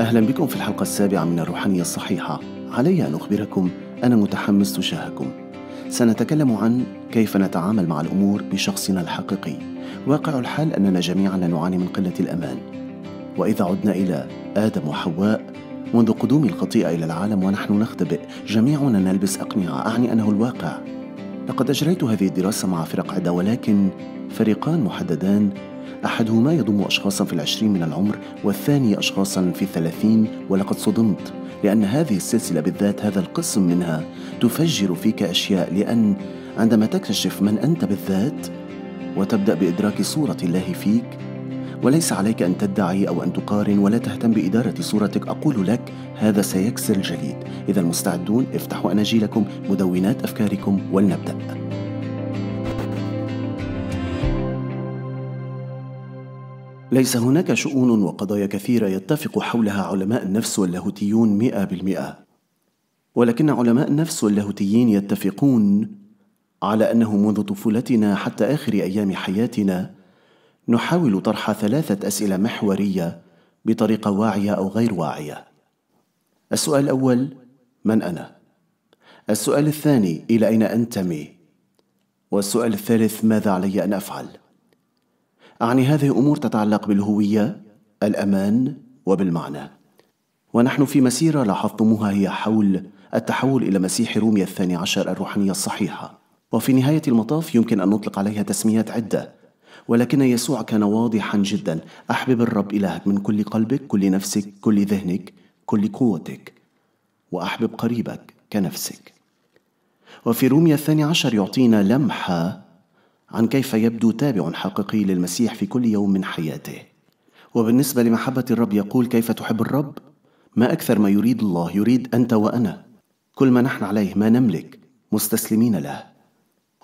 أهلا بكم في الحلقة السابعة من الروحانية الصحيحة علي أن أخبركم أنا متحمس تجاهكم سنتكلم عن كيف نتعامل مع الأمور بشخصنا الحقيقي واقع الحال أننا جميعا نعاني من قلة الأمان وإذا عدنا إلى آدم وحواء منذ قدوم الخطيئة إلى العالم ونحن نختبئ جميعنا نلبس أقنعة أعني أنه الواقع لقد أجريت هذه الدراسة مع فرق عدة ولكن فريقان محددان أحدهما يضم أشخاصا في العشرين من العمر والثاني أشخاصا في الثلاثين ولقد صدمت لأن هذه السلسلة بالذات هذا القسم منها تفجر فيك أشياء لأن عندما تكتشف من أنت بالذات وتبدأ بإدراك صورة الله فيك وليس عليك أن تدعي أو أن تقارن ولا تهتم بإدارة صورتك أقول لك هذا سيكسر الجليد إذا المستعدون افتحوا أناجيلكم مدونات أفكاركم ولنبدأ ليس هناك شؤون وقضايا كثيرة يتفق حولها علماء النفس واللاهوتيون مئة بالمئة ولكن علماء النفس واللاهوتيين يتفقون على أنه منذ طفولتنا حتى آخر أيام حياتنا نحاول طرح ثلاثة أسئلة محورية بطريقة واعية أو غير واعية السؤال الأول من أنا؟ السؤال الثاني إلى أين أنتمي؟ والسؤال الثالث ماذا علي أن أفعل؟ اعني هذه امور تتعلق بالهويه الامان وبالمعنى ونحن في مسيره لاحظتموها هي حول التحول الى مسيح روميا الثاني عشر الروحانيه الصحيحه وفي نهايه المطاف يمكن ان نطلق عليها تسميات عده ولكن يسوع كان واضحا جدا احبب الرب الهك من كل قلبك كل نفسك كل ذهنك كل قوتك واحبب قريبك كنفسك وفي روميا الثاني عشر يعطينا لمحه عن كيف يبدو تابع حقيقي للمسيح في كل يوم من حياته وبالنسبة لمحبة الرب يقول كيف تحب الرب ما أكثر ما يريد الله يريد أنت وأنا كل ما نحن عليه ما نملك مستسلمين له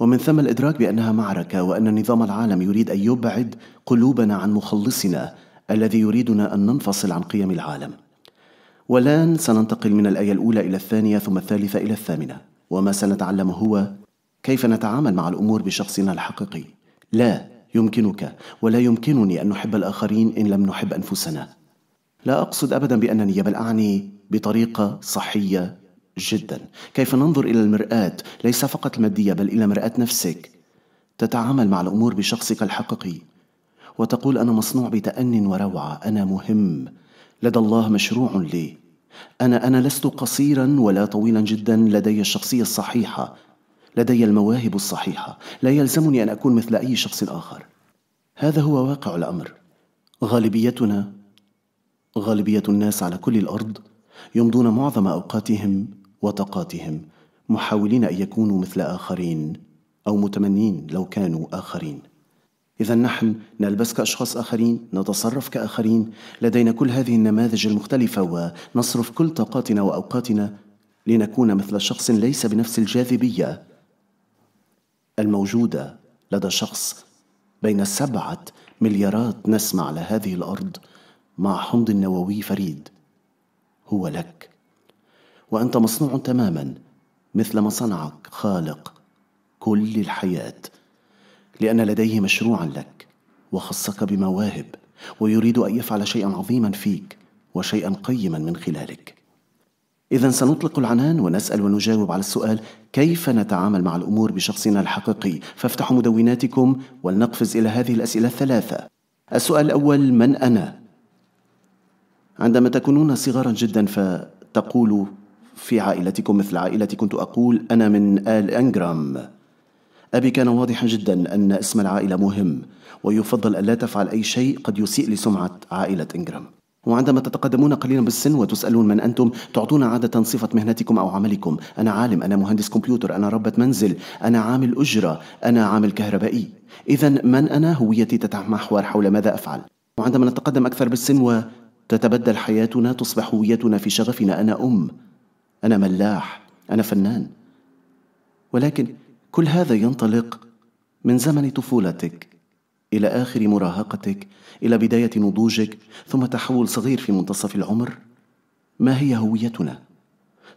ومن ثم الإدراك بأنها معركة وأن نظام العالم يريد أن يبعد قلوبنا عن مخلصنا الذي يريدنا أن ننفصل عن قيم العالم والآن سننتقل من الآية الأولى إلى الثانية ثم الثالثة إلى الثامنة وما سنتعلم هو كيف نتعامل مع الامور بشخصنا الحقيقي لا يمكنك ولا يمكنني ان نحب الاخرين ان لم نحب انفسنا لا اقصد ابدا بانني بل اعني بطريقه صحيه جدا كيف ننظر الى المراه ليس فقط الماديه بل الى مراه نفسك تتعامل مع الامور بشخصك الحقيقي وتقول انا مصنوع بتان وروعه انا مهم لدى الله مشروع لي انا انا لست قصيرا ولا طويلا جدا لدي الشخصيه الصحيحه لدي المواهب الصحيحة لا يلزمني أن أكون مثل أي شخص آخر هذا هو واقع الأمر غالبيتنا غالبية الناس على كل الأرض يمضون معظم أوقاتهم وطاقاتهم محاولين أن يكونوا مثل آخرين أو متمنين لو كانوا آخرين إذا نحن نلبس كأشخاص آخرين، نتصرف كآخرين، لدينا كل هذه النماذج المختلفة ونصرف كل طاقاتنا وأوقاتنا لنكون مثل شخص ليس بنفس الجاذبية الموجودة لدى شخص بين سبعة مليارات نسمة على هذه الأرض مع حمض نووي فريد هو لك وأنت مصنوع تماما مثل ما صنعك خالق كل الحياة لأن لديه مشروعا لك وخصك بمواهب ويريد أن يفعل شيئا عظيما فيك وشيئا قيما من خلالك إذا سنطلق العنان ونسأل ونجاوب على السؤال كيف نتعامل مع الأمور بشخصنا الحقيقي فافتحوا مدوناتكم ولنقفز إلى هذه الأسئلة الثلاثة السؤال الأول من أنا؟ عندما تكونون صغارا جدا فتقول في عائلتكم مثل عائلتي كنت أقول أنا من آل أنجرام أبي كان واضحا جدا أن اسم العائلة مهم ويفضل ألا تفعل أي شيء قد يسيء لسمعة عائلة إنجرام وعندما تتقدمون قليلا بالسن وتسألون من أنتم تعطون عادة صفة مهنتكم أو عملكم أنا عالم أنا مهندس كمبيوتر أنا ربة منزل أنا عامل أجرة أنا عامل كهربائي إذا من أنا هويتي تتمحور حول ماذا أفعل وعندما نتقدم أكثر بالسن وتتبدل حياتنا تصبح هويتنا في شغفنا أنا أم أنا ملاح أنا فنان ولكن كل هذا ينطلق من زمن طفولتك الى اخر مراهقتك الى بدايه نضوجك ثم تحول صغير في منتصف العمر ما هي هويتنا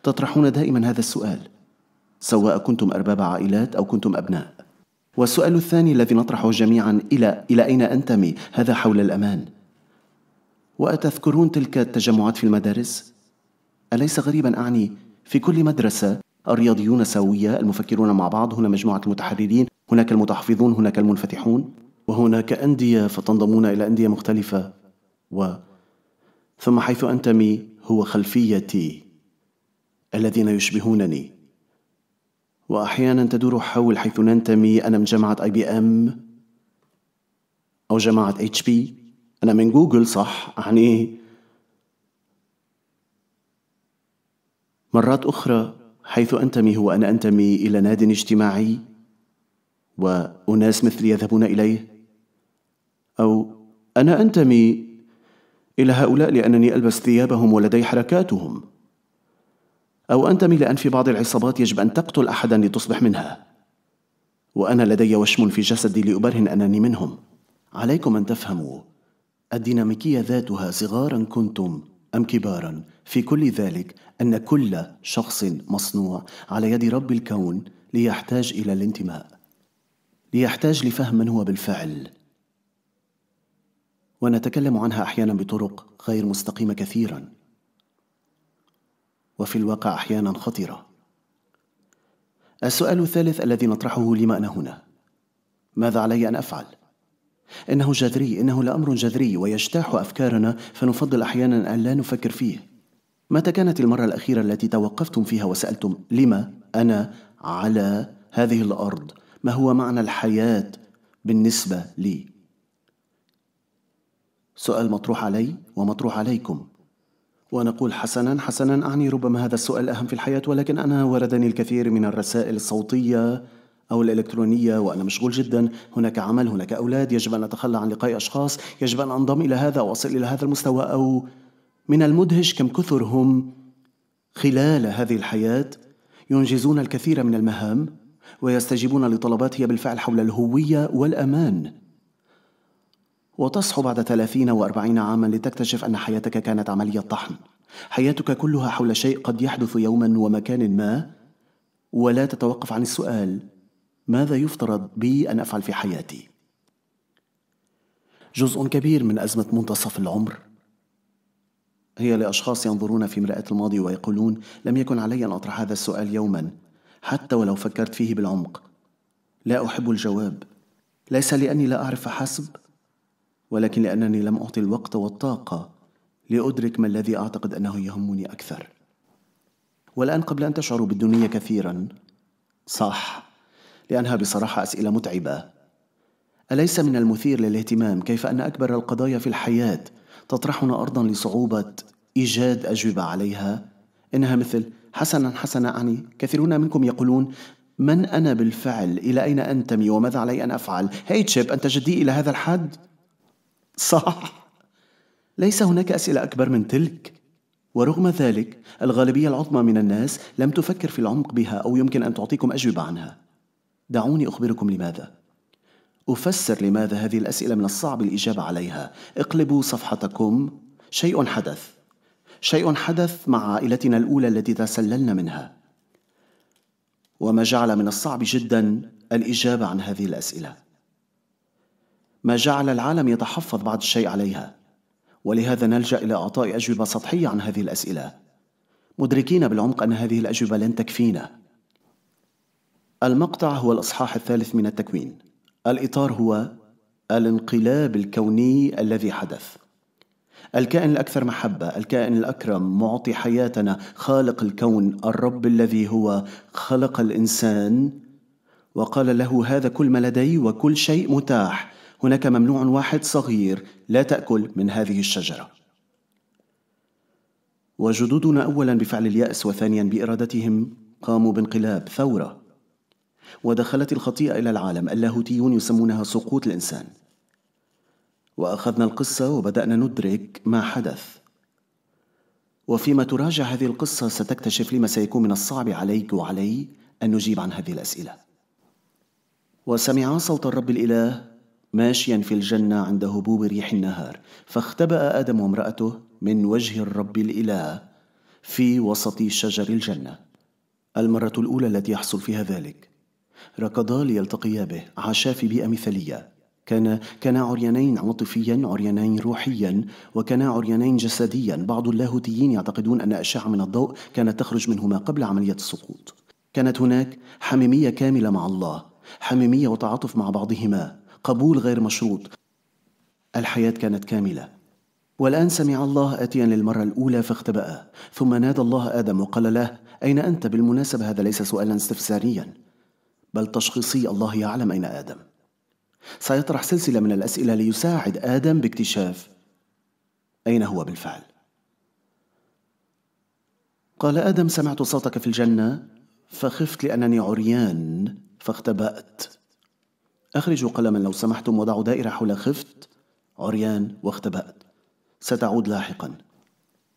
تطرحون دائما هذا السؤال سواء كنتم ارباب عائلات او كنتم ابناء والسؤال الثاني الذي نطرحه جميعا الى الى اين انتمي هذا حول الامان واتذكرون تلك التجمعات في المدارس اليس غريبا اعني في كل مدرسه الرياضيون سويه المفكرون مع بعض هنا مجموعه المتحررين هناك المتحفظون هناك المنفتحون وهناك أندية فتنضمون إلى أندية مختلفة و ثم حيث أنتمي هو خلفيتي الذين يشبهونني وأحيانا تدور حول حيث ننتمي أنا من جماعة أي بي أم أو جماعة اتش بي أنا من جوجل صح يعني مرات أخرى حيث أنتمي هو أن أنتمي إلى ناد اجتماعي وأناس مثلي يذهبون إليه أو أنا أنتمي إلى هؤلاء لأنني ألبس ثيابهم ولدي حركاتهم أو أنتمي لأن في بعض العصابات يجب أن تقتل أحدا لتصبح منها وأنا لدي وشم في جسدي لأبرهن أنني منهم عليكم أن تفهموا الديناميكية ذاتها صغارا كنتم أم كبارا في كل ذلك أن كل شخص مصنوع على يد رب الكون ليحتاج إلى الانتماء ليحتاج لفهم من هو بالفعل ونتكلم عنها احيانا بطرق غير مستقيمه كثيرا وفي الواقع احيانا خطره السؤال الثالث الذي نطرحه لما انا هنا ماذا علي ان افعل انه جذري انه لامر جذري ويجتاح افكارنا فنفضل احيانا ان لا نفكر فيه متى كانت المره الاخيره التي توقفتم فيها وسالتم لما انا على هذه الارض ما هو معنى الحياه بالنسبه لي سؤال مطروح علي ومطروح عليكم ونقول حسنا حسنا أعني ربما هذا السؤال أهم في الحياة ولكن أنا وردني الكثير من الرسائل الصوتية أو الإلكترونية وأنا مشغول جدا هناك عمل هناك أولاد يجب أن أتخلى عن لقاء أشخاص يجب أن أنضم إلى هذا وأصل إلى هذا المستوى أو من المدهش كم كثرهم خلال هذه الحياة ينجزون الكثير من المهام ويستجيبون لطلبات هي بالفعل حول الهوية والأمان وتصحو بعد 30 و40 عاما لتكتشف أن حياتك كانت عملية طحن حياتك كلها حول شيء قد يحدث يوما ومكان ما ولا تتوقف عن السؤال ماذا يفترض بي أن أفعل في حياتي؟ جزء كبير من أزمة منتصف العمر هي لأشخاص ينظرون في مرآة الماضي ويقولون لم يكن علي أن أطرح هذا السؤال يوما حتى ولو فكرت فيه بالعمق لا أحب الجواب ليس لأني لا أعرف فحسب ولكن لأنني لم أعطي الوقت والطاقة لأدرك ما الذي أعتقد أنه يهمني أكثر والآن قبل أن تشعروا بالدنيا كثيرا صح لأنها بصراحة أسئلة متعبة أليس من المثير للاهتمام كيف أن أكبر القضايا في الحياة تطرحنا أرضا لصعوبة إيجاد أجوبة عليها إنها مثل حسنا حسنا أعني كثيرون منكم يقولون من أنا بالفعل؟ إلى أين أنتمي؟ وماذا علي أن أفعل؟ هاي تشيب أنت جدي إلى هذا الحد؟ صح ليس هناك اسئله اكبر من تلك ورغم ذلك الغالبيه العظمى من الناس لم تفكر في العمق بها او يمكن ان تعطيكم اجوبه عنها دعوني اخبركم لماذا افسر لماذا هذه الاسئله من الصعب الاجابه عليها اقلبوا صفحتكم شيء حدث شيء حدث مع عائلتنا الاولى التي تسللنا منها وما جعل من الصعب جدا الاجابه عن هذه الاسئله ما جعل العالم يتحفظ بعض الشيء عليها ولهذا نلجا الى اعطاء اجوبه سطحيه عن هذه الاسئله مدركين بالعمق ان هذه الاجوبه لن تكفينا المقطع هو الاصحاح الثالث من التكوين الاطار هو الانقلاب الكوني الذي حدث الكائن الاكثر محبه الكائن الاكرم معطي حياتنا خالق الكون الرب الذي هو خلق الانسان وقال له هذا كل ما لدي وكل شيء متاح هناك ممنوع واحد صغير لا تأكل من هذه الشجرة. وجدودنا أولا بفعل اليأس وثانيا بإرادتهم قاموا بانقلاب ثورة. ودخلت الخطيئة إلى العالم اللاهوتيون يسمونها سقوط الإنسان. وأخذنا القصة وبدأنا ندرك ما حدث. وفيما تراجع هذه القصة ستكتشف لما سيكون من الصعب عليك وعلي أن نجيب عن هذه الأسئلة. وسمعا صوت الرب الإله ماشيا في الجنة عند هبوب ريح النهار فاختبأ آدم وامرأته من وجه الرب الإله في وسط شجر الجنة المرة الأولى التي يحصل فيها ذلك ركضا ليلتقيا به عاشا في بيئة مثالية كان كانا عريانين عاطفيا عريانين روحيا وكانا عريانين جسديا بعض اللاهوتيين يعتقدون أن أشعة من الضوء كانت تخرج منهما قبل عملية السقوط كانت هناك حميمية كاملة مع الله حميمية وتعاطف مع بعضهما قبول غير مشروط الحياة كانت كاملة والآن سمع الله آتيا للمرة الأولى فاختبأ ثم نادى الله آدم وقال له أين أنت بالمناسبة هذا ليس سؤالا استفساريا بل تشخيصي الله يعلم أين آدم سيطرح سلسلة من الأسئلة ليساعد آدم باكتشاف أين هو بالفعل قال آدم سمعت صوتك في الجنة فخفت لأنني عريان فاختبأت أخرجوا قلما لو سمحتم وضعوا دائرة حول خفت عريان واختبأت ستعود لاحقا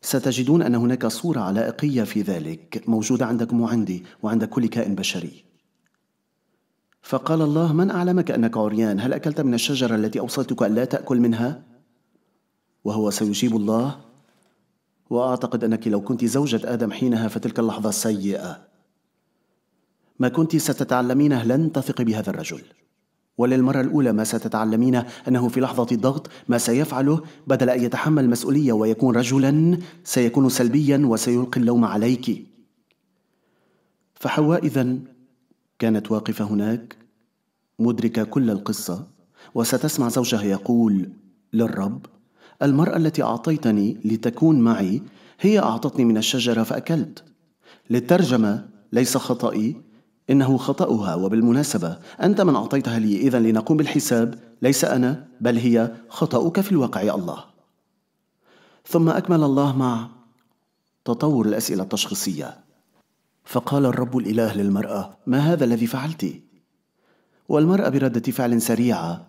ستجدون أن هناك صورة علائقية في ذلك موجودة عندكم وعندي وعند كل كائن بشري فقال الله من أعلمك أنك عريان هل أكلت من الشجرة التي أوصلتك ألا تأكل منها؟ وهو سيجيب الله وأعتقد أنك لو كنت زوجة آدم حينها فتلك اللحظة سيئة ما كنت ستتعلمينه لن تثقي بهذا الرجل وللمرة الأولى ما ستتعلمين أنه في لحظة الضغط ما سيفعله بدل أن يتحمل مسؤولية ويكون رجلا سيكون سلبيا وسيلقي اللوم عليك فحواء إذا كانت واقفة هناك مدركة كل القصة وستسمع زوجها يقول للرب المرأة التي أعطيتني لتكون معي هي أعطتني من الشجرة فأكلت للترجمة ليس خطئي إنه خطأها وبالمناسبة أنت من أعطيتها لي إذا لنقوم بالحساب ليس أنا بل هي خطأك في الواقع يا الله ثم أكمل الله مع تطور الأسئلة التشخيصية فقال الرب الإله للمرأة ما هذا الذي فعلت؟ والمرأة بردة فعل سريعة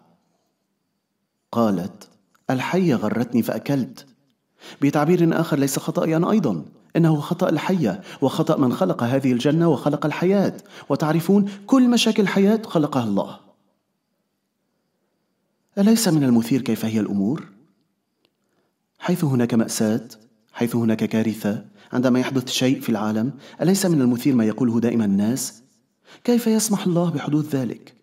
قالت الحية غرتني فأكلت بتعبير آخر ليس خطأي أنا أيضا انه خطا الحيه وخطا من خلق هذه الجنه وخلق الحياه وتعرفون كل مشاكل الحياه خلقها الله اليس من المثير كيف هي الامور حيث هناك ماساه حيث هناك كارثه عندما يحدث شيء في العالم اليس من المثير ما يقوله دائما الناس كيف يسمح الله بحدوث ذلك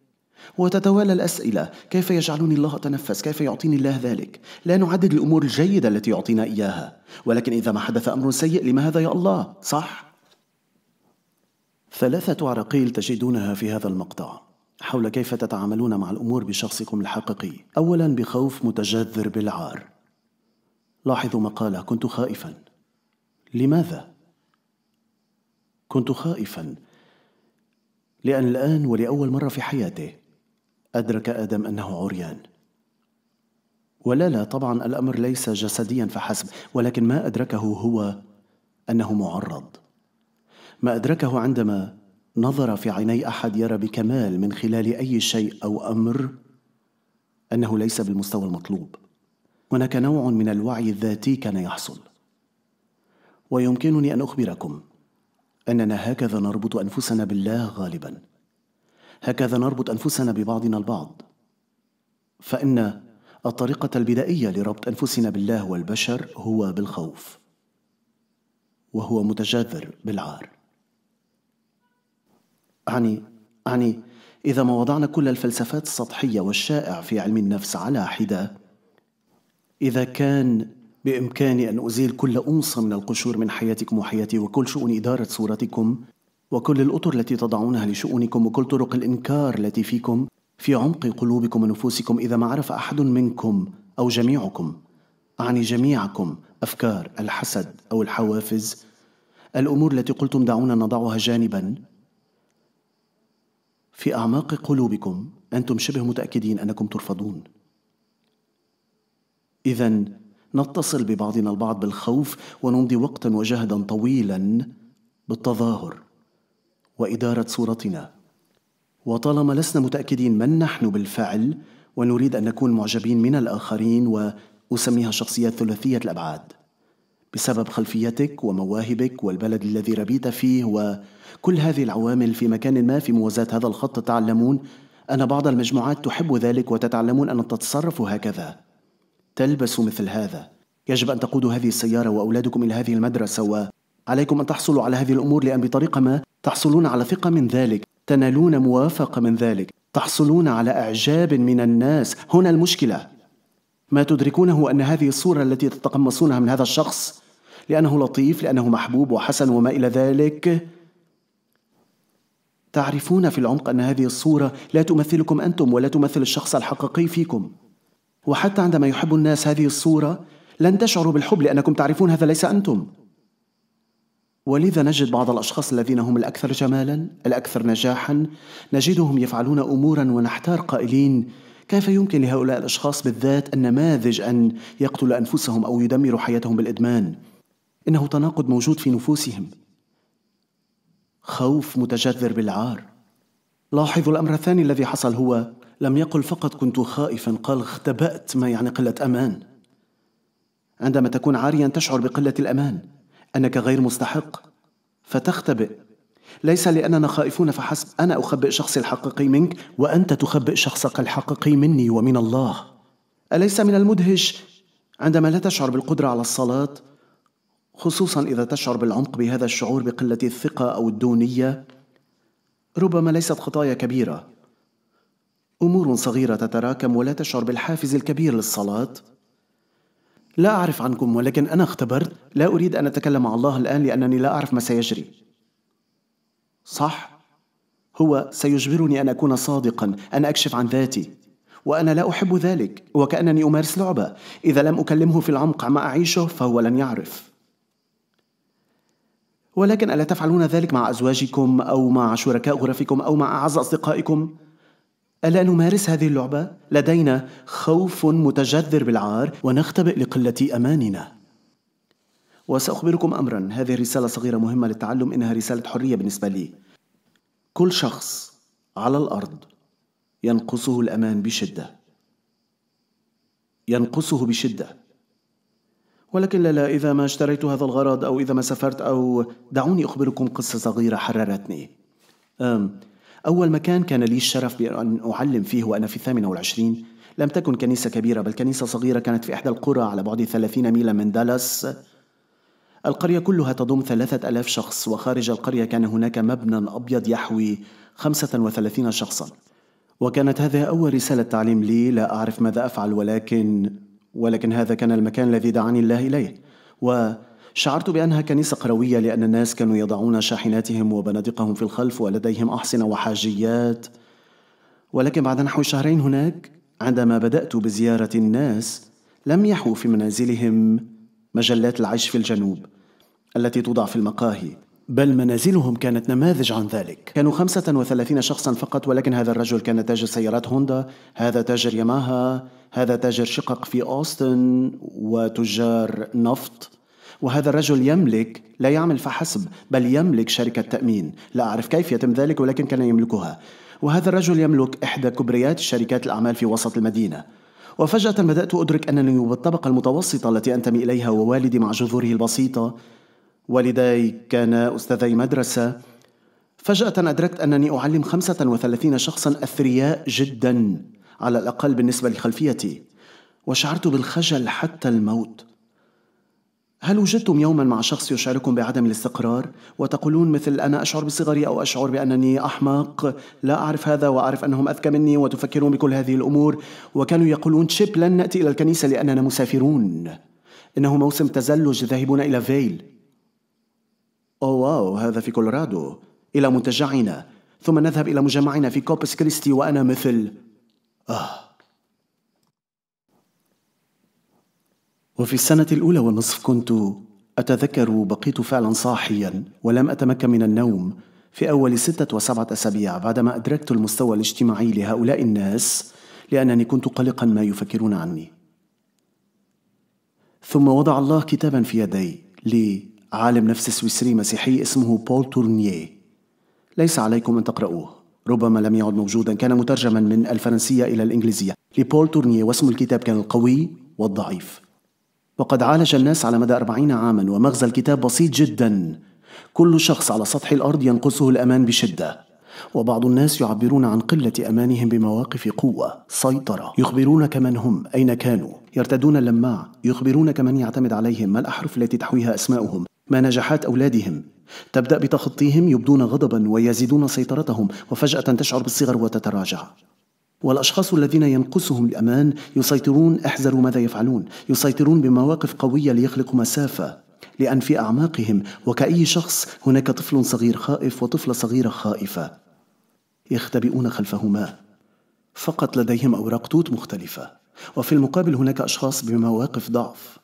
وتتوالى الأسئلة كيف يجعلني الله أتنفس كيف يعطيني الله ذلك لا نعدد الأمور الجيدة التي يعطينا إياها ولكن إذا ما حدث أمر سيء لماذا يا الله صح؟ ثلاثة عراقيل تجدونها في هذا المقطع حول كيف تتعاملون مع الأمور بشخصكم الحقيقي أولا بخوف متجذر بالعار لاحظوا ما قال كنت خائفا لماذا؟ كنت خائفا لأن الآن ولأول مرة في حياتي أدرك آدم أنه عريان ولا لا طبعا الأمر ليس جسديا فحسب ولكن ما أدركه هو أنه معرض ما أدركه عندما نظر في عيني أحد يرى بكمال من خلال أي شيء أو أمر أنه ليس بالمستوى المطلوب هناك نوع من الوعي الذاتي كان يحصل ويمكنني ان اخبركم اننا هكذا نربط انفسنا بالله غالبا هكذا نربط انفسنا ببعضنا البعض فان الطريقه البدائيه لربط انفسنا بالله والبشر هو بالخوف وهو متجذر بالعار اعني اعني اذا ما وضعنا كل الفلسفات السطحيه والشائع في علم النفس على حده اذا كان بامكاني ان ازيل كل انصه من القشور من حياتكم وحياتي وكل شؤون اداره صورتكم وكل الأطر التي تضعونها لشؤونكم وكل طرق الإنكار التي فيكم في عمق قلوبكم ونفوسكم إذا ما عرف أحد منكم أو جميعكم أعني جميعكم أفكار الحسد أو الحوافز الأمور التي قلتم دعونا نضعها جانبا في أعماق قلوبكم أنتم شبه متأكدين أنكم ترفضون إذا نتصل ببعضنا البعض بالخوف ونمضي وقتا وجهدا طويلا بالتظاهر واداره صورتنا وطالما لسنا متاكدين من نحن بالفعل ونريد ان نكون معجبين من الاخرين واسميها شخصيات ثلاثيه الابعاد بسبب خلفيتك ومواهبك والبلد الذي ربيت فيه وكل هذه العوامل في مكان ما في موازاة هذا الخط تعلمون أن بعض المجموعات تحب ذلك وتتعلمون أن تتصرفوا هكذا تلبسوا مثل هذا يجب أن تقودوا هذه السيارة وأولادكم إلى هذه المدرسة وعليكم أن تحصلوا على هذه الأمور لأن بطريقة ما تحصلون على ثقة من ذلك تنالون موافقة من ذلك تحصلون على إعجاب من الناس هنا المشكلة ما تدركونه أن هذه الصورة التي تتقمصونها من هذا الشخص لأنه لطيف لأنه محبوب وحسن وما إلى ذلك تعرفون في العمق أن هذه الصورة لا تمثلكم أنتم ولا تمثل الشخص الحقيقي فيكم وحتى عندما يحب الناس هذه الصورة لن تشعروا بالحب لأنكم تعرفون هذا ليس أنتم ولذا نجد بعض الاشخاص الذين هم الاكثر جمالا الاكثر نجاحا نجدهم يفعلون امورا ونحتار قائلين كيف يمكن لهؤلاء الاشخاص بالذات النماذج ان يقتلوا انفسهم او يدمروا حياتهم بالادمان انه تناقض موجود في نفوسهم خوف متجذر بالعار لاحظوا الامر الثاني الذي حصل هو لم يقل فقط كنت خائفا قال اختبأت ما يعني قله امان عندما تكون عاريا تشعر بقله الامان أنك غير مستحق فتختبئ ليس لأننا خائفون فحسب أنا أخبئ شخصي الحقيقي منك وأنت تخبئ شخصك الحقيقي مني ومن الله أليس من المدهش عندما لا تشعر بالقدرة على الصلاة خصوصا إذا تشعر بالعمق بهذا الشعور بقلة الثقة أو الدونية ربما ليست خطايا كبيرة أمور صغيرة تتراكم ولا تشعر بالحافز الكبير للصلاة لا أعرف عنكم ولكن أنا اختبرت لا أريد أن أتكلم مع الله الآن لأنني لا أعرف ما سيجري صح؟ هو سيجبرني أن أكون صادقا أن أكشف عن ذاتي وأنا لا أحب ذلك وكأنني أمارس لعبة إذا لم أكلمه في العمق عما أعيشه فهو لن يعرف ولكن ألا تفعلون ذلك مع أزواجكم أو مع شركاء غرفكم أو مع أعز أصدقائكم؟ ألا نمارس هذه اللعبة؟ لدينا خوف متجذر بالعار ونختبئ لقلة أماننا. وسأخبركم أمرا، هذه رسالة صغيرة مهمة للتعلم إنها رسالة حرية بالنسبة لي. كل شخص على الأرض ينقصه الأمان بشدة. ينقصه بشدة. ولكن لا لا إذا ما اشتريت هذا الغرض أو إذا ما سافرت أو دعوني أخبركم قصة صغيرة حررتني. أم أول مكان كان لي الشرف بأن أعلم فيه وأنا في الثامنة والعشرين لم تكن كنيسة كبيرة بل كنيسة صغيرة كانت في إحدى القرى على بعد ثلاثين ميلا من دالاس القرية كلها تضم ثلاثة ألاف شخص وخارج القرية كان هناك مبنى أبيض يحوي خمسة وثلاثين شخصا وكانت هذه أول رسالة تعليم لي لا أعرف ماذا أفعل ولكن ولكن هذا كان المكان الذي دعاني الله إليه و شعرت بأنها كنيسة قروية لأن الناس كانوا يضعون شاحناتهم وبنادقهم في الخلف ولديهم أحصنة وحاجيات ولكن بعد نحو شهرين هناك عندما بدأت بزيارة الناس لم يحو في منازلهم مجلات العيش في الجنوب التي توضع في المقاهي بل منازلهم كانت نماذج عن ذلك كانوا 35 شخصا فقط ولكن هذا الرجل كان تاجر سيارات هوندا هذا تاجر ياماها هذا تاجر شقق في أوستن وتجار نفط وهذا الرجل يملك لا يعمل فحسب بل يملك شركة تأمين لا أعرف كيف يتم ذلك ولكن كان يملكها وهذا الرجل يملك إحدى كبريات شركات الأعمال في وسط المدينة وفجأة بدأت أدرك أنني بالطبقة المتوسطة التي أنتمي إليها ووالدي مع جذوره البسيطة والداي كانا أستاذي مدرسة فجأة أدركت أنني أعلم 35 شخصا أثرياء جدا على الأقل بالنسبة لخلفيتي وشعرت بالخجل حتى الموت هل وجدتم يوما مع شخص يشعركم بعدم الاستقرار وتقولون مثل أنا أشعر بصغري أو أشعر بأنني أحمق لا أعرف هذا وأعرف أنهم أذكى مني وتفكرون بكل هذه الأمور وكانوا يقولون تشيب لن نأتي إلى الكنيسة لأننا مسافرون إنه موسم تزلج ذاهبون إلى فيل او واو هذا في كولورادو إلى منتجعنا ثم نذهب إلى مجمعنا في كوبس كريستي وأنا مثل آه وفي السنة الأولى والنصف كنت أتذكر بقيت فعلا صاحيا ولم أتمكن من النوم في أول ستة وسبعة أسابيع بعدما أدركت المستوى الاجتماعي لهؤلاء الناس لأنني كنت قلقا ما يفكرون عني ثم وضع الله كتابا في يدي لعالم نفس سويسري مسيحي اسمه بول تورنيه ليس عليكم أن تقرؤوه ربما لم يعد موجودا كان مترجما من الفرنسية إلى الإنجليزية لبول تورنيه واسم الكتاب كان القوي والضعيف وقد عالج الناس على مدى أربعين عاما ومغزى الكتاب بسيط جدا كل شخص على سطح الأرض ينقصه الأمان بشدة وبعض الناس يعبرون عن قلة أمانهم بمواقف قوة، سيطرة، يخبرون كمن هم، أين كانوا، يرتدون اللماع، يخبرون كمن يعتمد عليهم، ما الأحرف التي تحويها أسماؤهم، ما نجاحات أولادهم. تبدأ بتخطيهم يبدون غضبا ويزيدون سيطرتهم وفجأة تشعر بالصغر وتتراجع. والأشخاص الذين ينقصهم الأمان يسيطرون احذروا ماذا يفعلون يسيطرون بمواقف قوية ليخلقوا مسافة لأن في أعماقهم وكأي شخص هناك طفل صغير خائف وطفلة صغيرة خائفة يختبئون خلفهما فقط لديهم أوراق توت مختلفة وفي المقابل هناك أشخاص بمواقف ضعف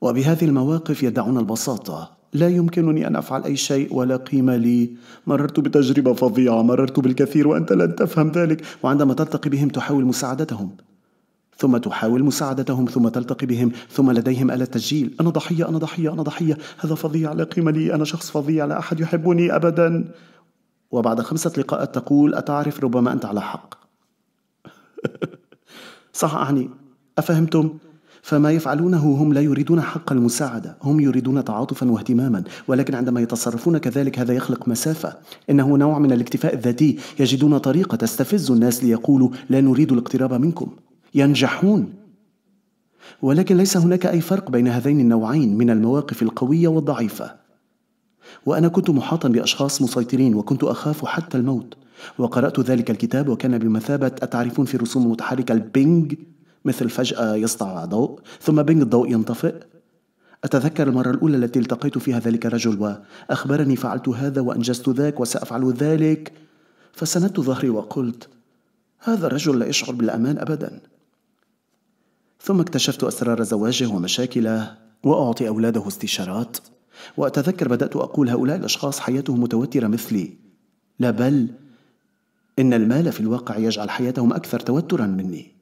وبهذه المواقف يدعون البساطة لا يمكنني ان افعل اي شيء ولا قيمه لي مررت بتجربه فظيعه مررت بالكثير وانت لن تفهم ذلك وعندما تلتقي بهم تحاول مساعدتهم ثم تحاول مساعدتهم ثم تلتقي بهم ثم لديهم آلة تسجيل أنا ضحية أنا ضحية أنا ضحية هذا فظيع لا قيمة لي أنا شخص فظيع لا أحد يحبني أبدا وبعد خمسة لقاءات تقول أتعرف ربما أنت على حق صح أعني أفهمتم فما يفعلونه هم لا يريدون حق المساعدة هم يريدون تعاطفا واهتماما ولكن عندما يتصرفون كذلك هذا يخلق مسافة إنه نوع من الاكتفاء الذاتي يجدون طريقة تستفز الناس ليقولوا لا نريد الاقتراب منكم ينجحون ولكن ليس هناك أي فرق بين هذين النوعين من المواقف القوية والضعيفة وأنا كنت محاطا بأشخاص مسيطرين وكنت أخاف حتى الموت وقرأت ذلك الكتاب وكان بمثابة أتعرفون في الرسوم المتحركة البينج مثل فجأة يسطع ضوء ثم بين الضوء ينطفئ أتذكر المرة الأولى التي التقيت فيها ذلك الرجل وأخبرني فعلت هذا وأنجزت ذاك وسأفعل ذلك فسندت ظهري وقلت هذا الرجل لا يشعر بالأمان أبدا ثم اكتشفت أسرار زواجه ومشاكله وأعطي أولاده استشارات وأتذكر بدأت أقول هؤلاء الأشخاص حياتهم متوترة مثلي لا بل إن المال في الواقع يجعل حياتهم أكثر توترا مني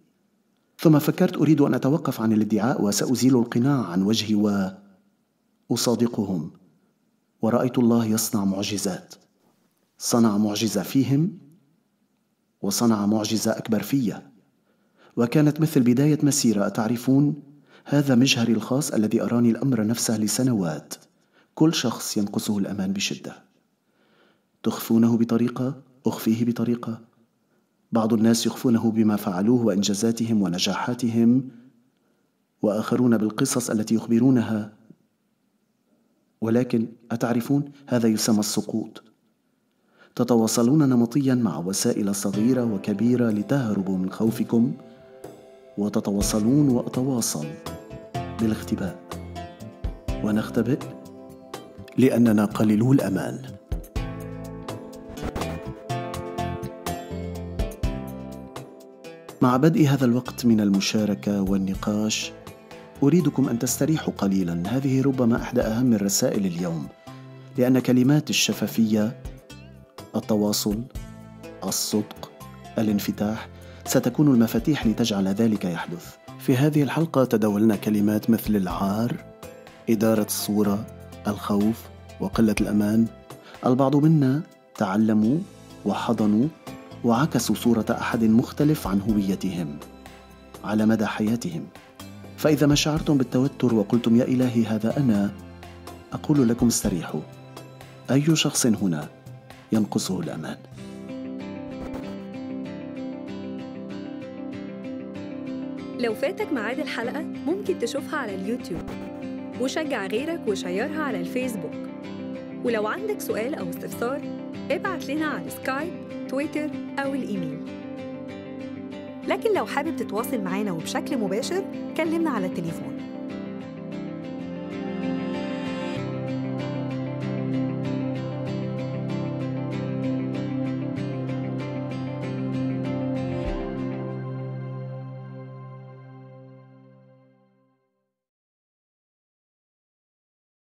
ثم فكرت أريد أن أتوقف عن الادعاء وسأزيل القناع عن وجهي وأصادقهم ورأيت الله يصنع معجزات صنع معجزة فيهم وصنع معجزة أكبر في وكانت مثل بداية مسيرة اتعرفون هذا مجهري الخاص الذي أراني الأمر نفسه لسنوات كل شخص ينقصه الأمان بشدة تخفونه بطريقة أخفيه بطريقة بعض الناس يخفونه بما فعلوه وانجازاتهم ونجاحاتهم واخرون بالقصص التي يخبرونها ولكن اتعرفون هذا يسمى السقوط تتواصلون نمطيا مع وسائل صغيره وكبيره لتهربوا من خوفكم وتتواصلون واتواصل بالاختباء ونختبئ لاننا قليلو الامان مع بدء هذا الوقت من المشاركه والنقاش اريدكم ان تستريحوا قليلا هذه ربما احدى اهم الرسائل اليوم لان كلمات الشفافيه التواصل الصدق الانفتاح ستكون المفاتيح لتجعل ذلك يحدث في هذه الحلقه تداولنا كلمات مثل العار اداره الصوره الخوف وقله الامان البعض منا تعلموا وحضنوا وعكسوا صورة أحد مختلف عن هويتهم على مدى حياتهم فإذا ما شعرتم بالتوتر وقلتم يا إلهي هذا أنا أقول لكم استريحوا أي شخص هنا ينقصه الأمان لو فاتك ميعاد الحلقة ممكن تشوفها على اليوتيوب وشجع غيرك وشيرها على الفيسبوك ولو عندك سؤال أو استفسار ابعت لنا على سكايب تويتر أو الإيميل لكن لو حابب تتواصل معنا وبشكل مباشر كلمنا على التليفون